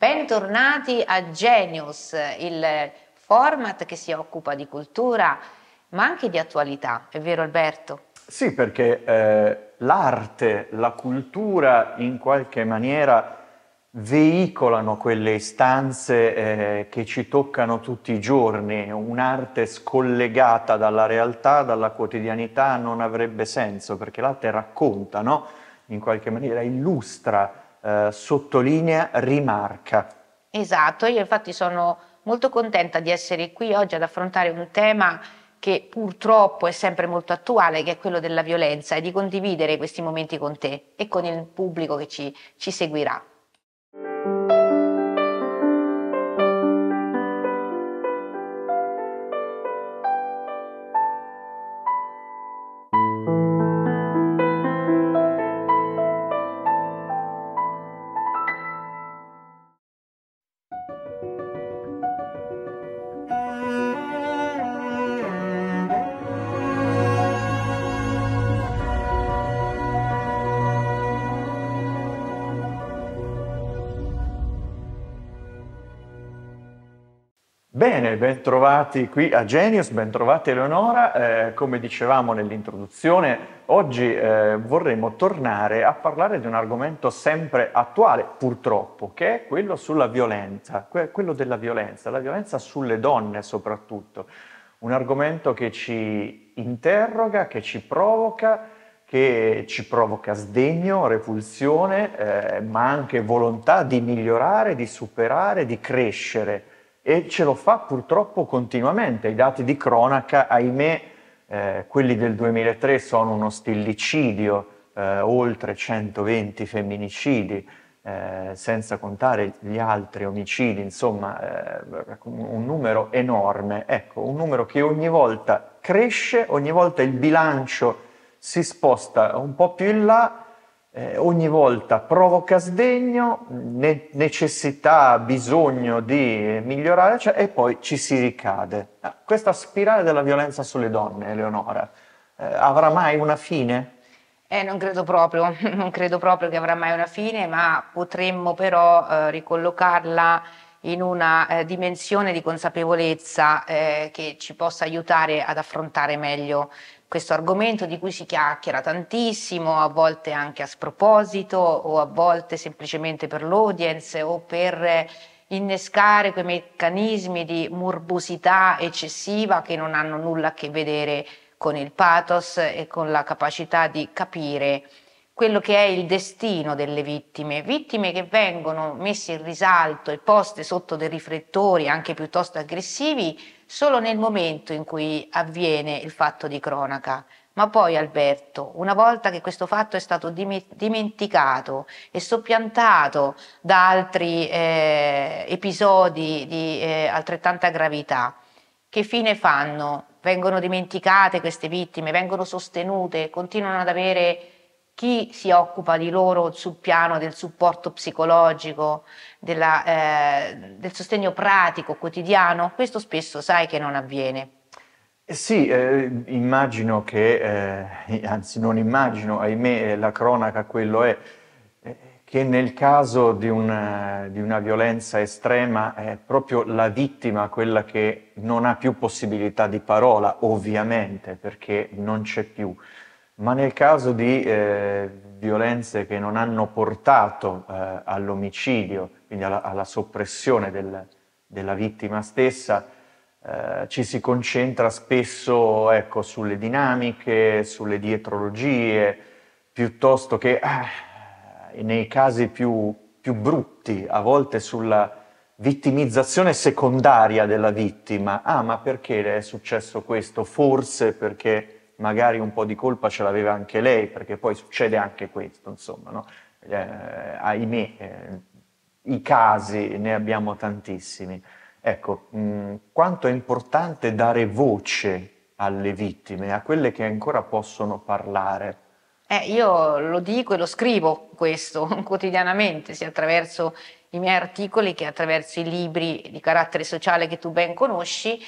Bentornati a Genius, il format che si occupa di cultura ma anche di attualità, è vero Alberto? Sì, perché eh, l'arte, la cultura in qualche maniera veicolano quelle istanze eh, che ci toccano tutti i giorni, un'arte scollegata dalla realtà, dalla quotidianità non avrebbe senso perché l'arte racconta, no? in qualche maniera illustra eh, sottolinea, rimarca. Esatto, io infatti sono molto contenta di essere qui oggi ad affrontare un tema che purtroppo è sempre molto attuale, che è quello della violenza, e di condividere questi momenti con te e con il pubblico che ci, ci seguirà. Bene, ben qui a Genius, bentrovati Eleonora. Eh, come dicevamo nell'introduzione, oggi eh, vorremmo tornare a parlare di un argomento sempre attuale, purtroppo, che è quello sulla violenza, que- quello della violenza, la violenza sulle donne soprattutto. Un argomento che ci interroga, che ci provoca, che ci provoca sdegno, repulsione, eh, ma anche volontà di migliorare, di superare, di crescere e ce lo fa purtroppo continuamente. I dati di cronaca, ahimè, eh, quelli del 2003 sono uno stillicidio, eh, oltre 120 femminicidi, eh, senza contare gli altri omicidi, insomma eh, un numero enorme, ecco, un numero che ogni volta cresce, ogni volta il bilancio si sposta un po' più in là eh, ogni volta provoca sdegno, ne- necessità, bisogno di migliorare cioè, e poi ci si ricade. Ah, questa spirale della violenza sulle donne, Eleonora, eh, avrà mai una fine? Eh, non credo proprio, non credo proprio che avrà mai una fine, ma potremmo però eh, ricollocarla in una eh, dimensione di consapevolezza eh, che ci possa aiutare ad affrontare meglio questo argomento di cui si chiacchiera tantissimo, a volte anche a sproposito o a volte semplicemente per l'audience o per eh, innescare quei meccanismi di morbosità eccessiva che non hanno nulla a che vedere con il pathos e con la capacità di capire quello che è il destino delle vittime, vittime che vengono messe in risalto e poste sotto dei riflettori anche piuttosto aggressivi solo nel momento in cui avviene il fatto di cronaca. Ma poi Alberto, una volta che questo fatto è stato dimenticato e soppiantato da altri eh, episodi di eh, altrettanta gravità, che fine fanno? Vengono dimenticate queste vittime, vengono sostenute, continuano ad avere chi si occupa di loro sul piano del supporto psicologico, della, eh, del sostegno pratico, quotidiano, questo spesso sai che non avviene. Eh sì, eh, immagino che, eh, anzi non immagino, ahimè eh, la cronaca quello è, che nel caso di una, di una violenza estrema è proprio la vittima quella che non ha più possibilità di parola, ovviamente, perché non c'è più. Ma nel caso di eh, violenze che non hanno portato eh, all'omicidio, quindi alla, alla soppressione del, della vittima stessa, eh, ci si concentra spesso ecco, sulle dinamiche, sulle dietrologie, piuttosto che ah, nei casi più, più, brutti, a volte sulla vittimizzazione secondaria della vittima. Ah, ma perché è successo questo? Forse perché magari un po' di colpa ce l'aveva anche lei, perché poi succede anche questo, insomma, no? eh, ahimè, eh, i casi ne abbiamo tantissimi. Ecco, mh, mm, quanto è importante dare voce alle vittime, a quelle che ancora possono parlare. Eh, io lo dico e lo scrivo questo quotidianamente, sia attraverso i miei articoli che attraverso i libri di carattere sociale che tu ben conosci,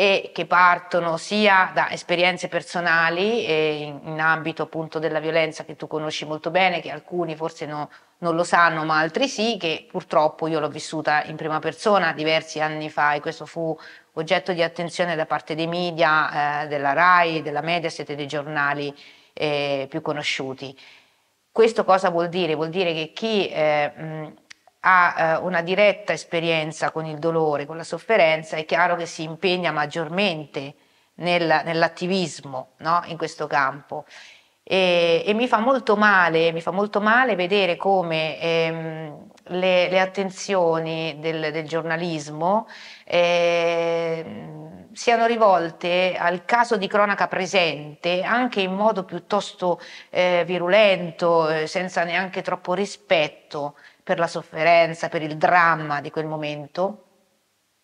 e che partono sia da esperienze personali in, in, ambito appunto della violenza che tu conosci molto bene, che alcuni forse no, non lo sanno ma altri sì, che purtroppo io l'ho vissuta in prima persona diversi anni fa e questo fu oggetto di attenzione da parte dei media, eh, della RAI, della Mediaset e dei giornali eh, più conosciuti. Questo cosa vuol dire? Vuol dire che chi eh, mh, ha eh, una diretta esperienza con il dolore, con la sofferenza, è chiaro che si impegna maggiormente nel, nell'attivismo no? in questo campo. E, e mi, fa male, mi, fa molto male, vedere come ehm, le, le, attenzioni del, del giornalismo ehm, siano rivolte al caso di cronaca presente anche in modo piuttosto eh, virulento, eh, senza neanche troppo rispetto per la sofferenza, per il dramma di quel momento,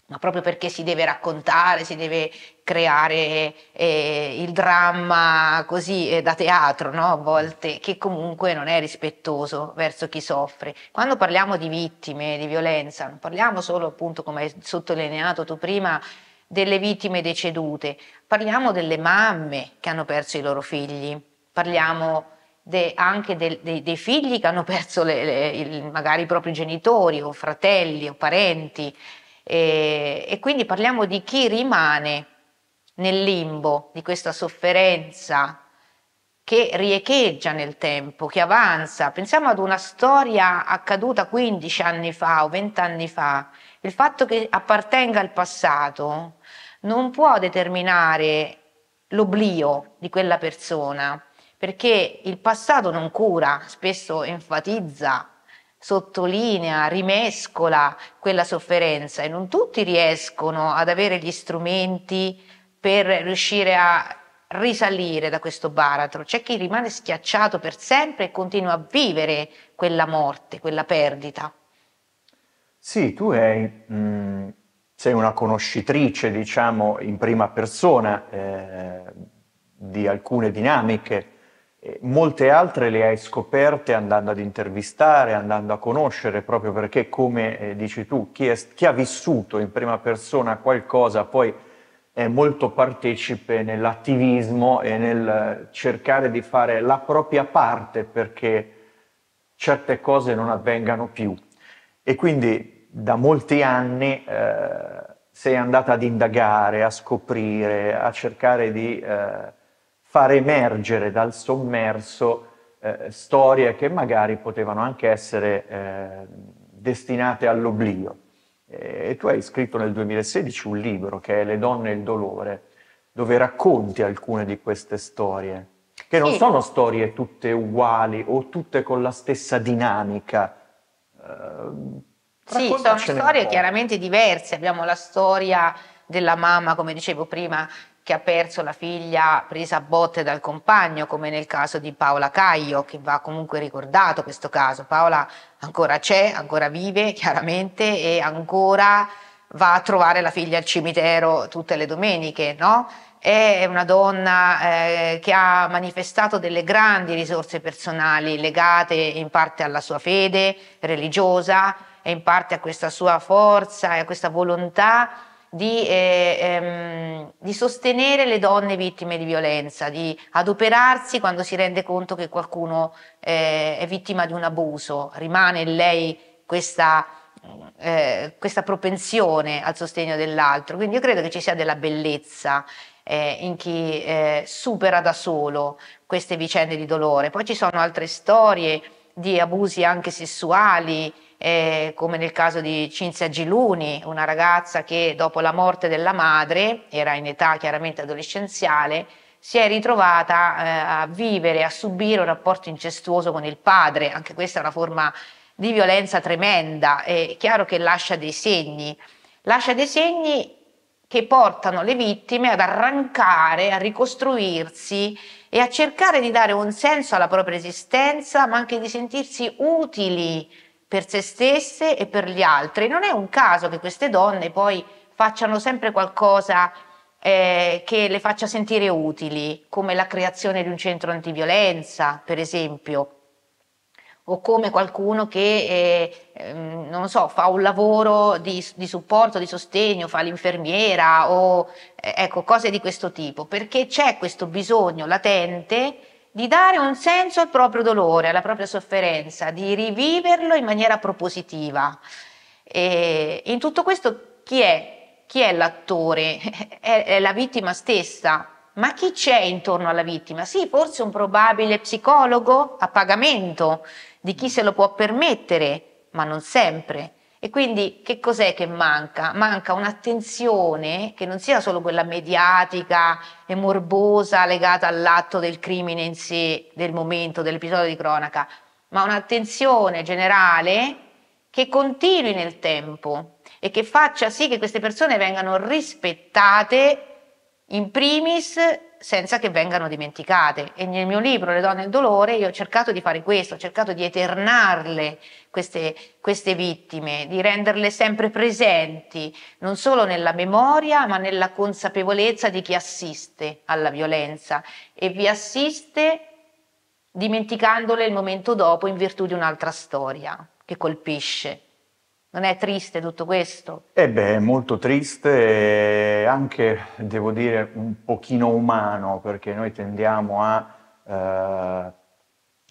ma proprio perché si deve raccontare, si deve creare eh, il dramma così eh, da teatro, no? a volte, che comunque non è rispettoso verso chi soffre. Quando parliamo di vittime, di violenza, non parliamo solo, appunto, come hai sottolineato tu prima, delle vittime decedute, parliamo delle mamme che hanno perso i loro figli, parliamo de, anche de, de, dei figli che hanno perso le, le, il, magari i propri genitori o fratelli o parenti e, e quindi parliamo di chi rimane nel limbo di questa sofferenza che riecheggia nel tempo, che avanza. Pensiamo ad una storia accaduta 15 anni fa o 20 anni fa. Il fatto che appartenga al passato non può determinare l'oblio di quella persona, perché il passato non cura, spesso enfatizza, sottolinea, rimescola quella sofferenza e non tutti riescono ad avere gli strumenti per riuscire a risalire da questo baratro, c'è chi rimane schiacciato per sempre e continua a vivere quella morte, quella perdita. Sì, tu hai, mh, mm, sei una conoscitrice, diciamo, in prima persona eh, di alcune dinamiche molte altre le hai scoperte andando ad intervistare, andando a conoscere, proprio perché, come eh, dici tu, chi, è, chi, ha vissuto in prima persona qualcosa poi è molto partecipe nell'attivismo e nel eh, cercare di fare la propria parte perché certe cose non avvengano più. E quindi da molti anni eh, sei andata ad indagare, a scoprire, a cercare di... Eh, far emergere dal sommerso eh, storie che magari potevano anche essere eh, destinate all'oblio. Eh, e tu hai scritto nel 2016 un libro che è Le donne e il dolore, dove racconti alcune di queste storie, che non sono storie tutte uguali o tutte con la stessa dinamica. Uh, sì, sono storie chiaramente diverse. Abbiamo la storia della mamma, come dicevo prima, che ha perso la figlia presa a botte dal compagno, come nel caso di Paola Caio, che va comunque ricordato questo caso. Paola ancora c'è, ancora vive chiaramente e ancora va a trovare la figlia al cimitero tutte le domeniche, no? È una donna eh, che ha manifestato delle grandi risorse personali legate in parte alla sua fede religiosa e in parte a questa sua forza e a questa volontà di, eh, ehm, di, sostenere le donne vittime di violenza, di adoperarsi quando si rende conto che qualcuno eh, è vittima di un abuso. Rimane in lei questa, eh, questa propensione al sostegno dell'altro. Quindi io credo che ci sia della bellezza eh, in chi eh, supera da solo queste vicende di dolore. Poi ci sono altre storie di abusi anche sessuali eh, come nel caso di Cinzia Giluni, una ragazza che dopo la morte della madre, era in età chiaramente adolescenziale, si è ritrovata eh, a vivere, a subire un rapporto incestuoso con il padre, anche questa è una forma di violenza tremenda, è chiaro che lascia dei segni, lascia dei segni che portano le vittime ad arrancare, a ricostruirsi e a cercare di dare un senso alla propria esistenza, ma anche di sentirsi utili per se stesse e per gli altri. Non è un caso che queste donne poi facciano sempre qualcosa eh, che le faccia sentire utili, come la creazione di un centro antiviolenza, per esempio, o come qualcuno che, eh, ehm, non so, fa un lavoro di, di supporto, di sostegno, fa l'infermiera o eh, ecco, cose di questo tipo, perché c'è questo bisogno latente di dare un senso al proprio dolore, alla propria sofferenza, di riviverlo in maniera propositiva. E in tutto questo chi è? Chi è l'attore? È, è la vittima stessa, ma chi c'è intorno alla vittima? Sì, forse un probabile psicologo a pagamento di chi se lo può permettere, ma non sempre. E quindi che cos'è che manca? Manca un'attenzione che non sia solo quella mediatica e morbosa legata all'atto del crimine in sé, del momento, dell'episodio di cronaca, ma un'attenzione generale che continui nel tempo e che faccia sì che queste persone vengano rispettate in primis senza che vengano dimenticate. E nel mio libro Le donne e il dolore io ho cercato di fare questo, ho cercato di eternarle queste, queste vittime, di renderle sempre presenti, non solo nella memoria, ma nella consapevolezza di chi assiste alla violenza e vi assiste dimenticandole il momento dopo in virtù di un'altra storia che colpisce. Non è triste tutto questo? Eh beh, è molto triste e anche, devo dire, un pochino umano, perché noi tendiamo a eh,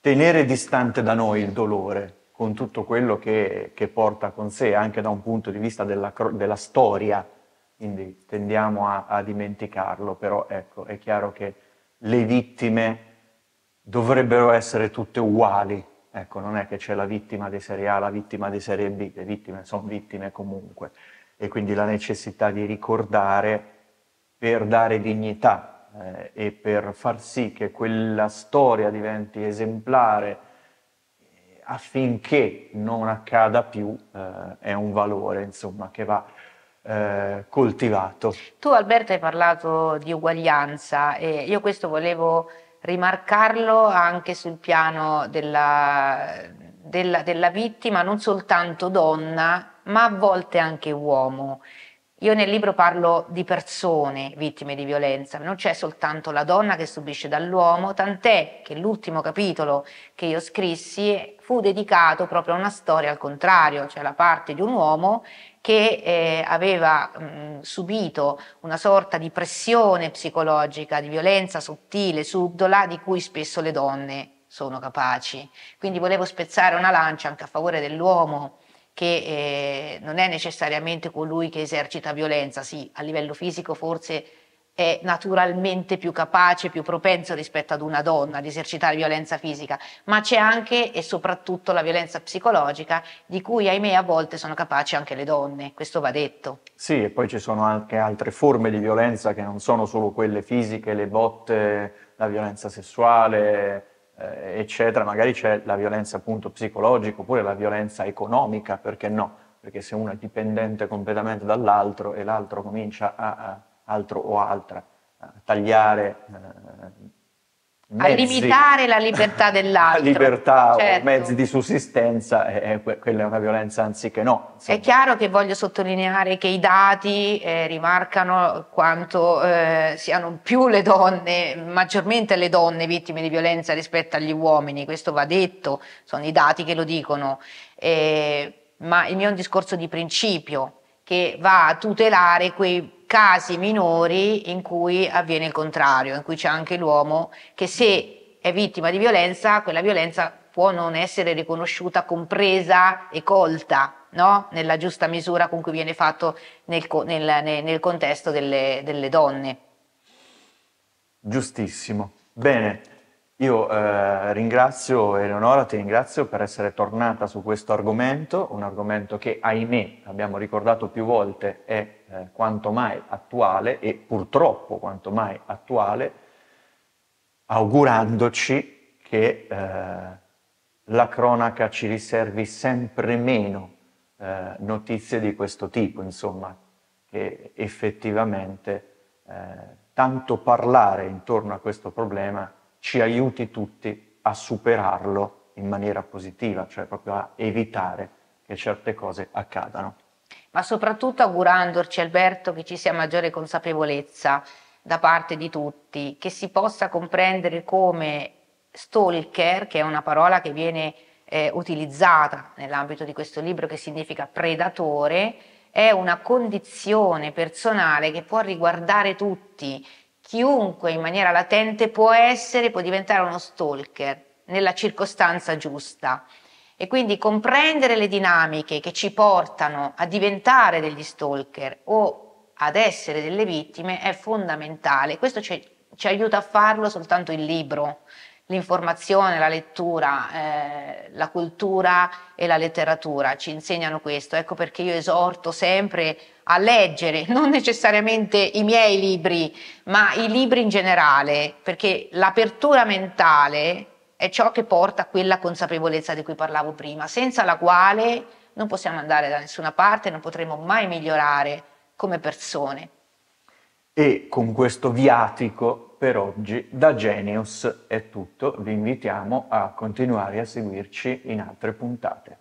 tenere distante da noi il dolore, con tutto quello che, che, porta con sé, anche da un punto di vista della, della storia, quindi tendiamo a, a, dimenticarlo, però ecco, è chiaro che le vittime dovrebbero essere tutte uguali, Ecco, non è che c'è la vittima di serie A, la vittima di serie B, le vittime sono vittime comunque. E quindi la necessità di ricordare per dare dignità eh, e per far sì che quella storia diventi esemplare eh, affinché non accada più eh, è un valore insomma, che va eh, coltivato. Tu Alberto hai parlato di uguaglianza e io questo volevo rimarcarlo anche sul piano della, della, della vittima, non soltanto donna, ma a volte anche uomo. Io nel libro parlo di persone vittime di violenza, non c'è soltanto la donna che subisce dall'uomo, tant'è che l'ultimo capitolo che io scrissi fu dedicato proprio a una storia al contrario, cioè la parte di un uomo che eh, aveva mh, subito una sorta di pressione psicologica, di violenza sottile, subdola, di cui spesso le donne sono capaci. Quindi volevo spezzare una lancia anche a favore dell'uomo che eh, non è necessariamente colui che esercita violenza, sì, a livello fisico forse è naturalmente più capace, più propenso rispetto ad una donna ad esercitare violenza fisica, ma c'è anche e soprattutto la violenza psicologica di cui ahimè a volte sono capaci anche le donne, questo va detto. Sì, e poi ci sono anche altre forme di violenza che non sono solo quelle fisiche, le botte, la violenza sessuale, eh, eccetera, magari c'è la violenza appunto psicologica oppure la violenza economica, perché no? Perché se uno è dipendente completamente dall'altro e l'altro comincia a, a altro o altra, eh, tagliare eh, mezzi, a limitare la libertà dell'altro. La libertà certo. o mezzi di sussistenza, eh, eh quella è una violenza anziché no. Insomma. È chiaro che voglio sottolineare che i dati eh, rimarcano quanto eh, siano più le donne, maggiormente le donne vittime di violenza rispetto agli uomini, questo va detto, sono i dati che lo dicono, ma il mio è un discorso di principio che va a tutelare quei casi minori in cui avviene il contrario, in cui c'è anche l'uomo che se è vittima di violenza, quella violenza può non essere riconosciuta, compresa e colta no? nella giusta misura con cui viene fatto nel, nel, nel contesto delle, delle donne. Giustissimo. Bene. Io eh, ringrazio Eleonora, ti ringrazio per essere tornata su questo argomento, un argomento che ahimè, abbiamo ricordato più volte, è eh, quanto mai attuale e purtroppo quanto mai attuale, augurandoci che eh, la cronaca ci riservi sempre meno eh, notizie di questo tipo, insomma, che effettivamente eh, tanto parlare intorno a questo problema ci aiuti tutti a superarlo in maniera positiva, cioè proprio a evitare che certe cose accadano. Ma soprattutto augurandoci, Alberto, che ci sia maggiore consapevolezza da parte di tutti, che si possa comprendere come stalker, che è una parola che viene eh, utilizzata nell'ambito di questo libro, che significa predatore, è una condizione personale che può riguardare tutti, Chiunque in maniera latente può essere, può diventare uno stalker nella circostanza giusta e quindi comprendere le dinamiche che ci portano a diventare degli stalker o ad essere delle vittime è fondamentale. Questo ci, ci aiuta a farlo soltanto il libro, l'informazione, la lettura, eh, la cultura e la letteratura ci insegnano questo. Ecco perché io esorto sempre a leggere, non necessariamente i miei libri, ma i libri in generale, perché l'apertura mentale è ciò che porta a quella consapevolezza di cui parlavo prima, senza la quale non possiamo andare da nessuna parte, non potremo mai migliorare come persone. E con questo viatico per oggi da Genius è tutto, vi invitiamo a continuare a seguirci in altre puntate.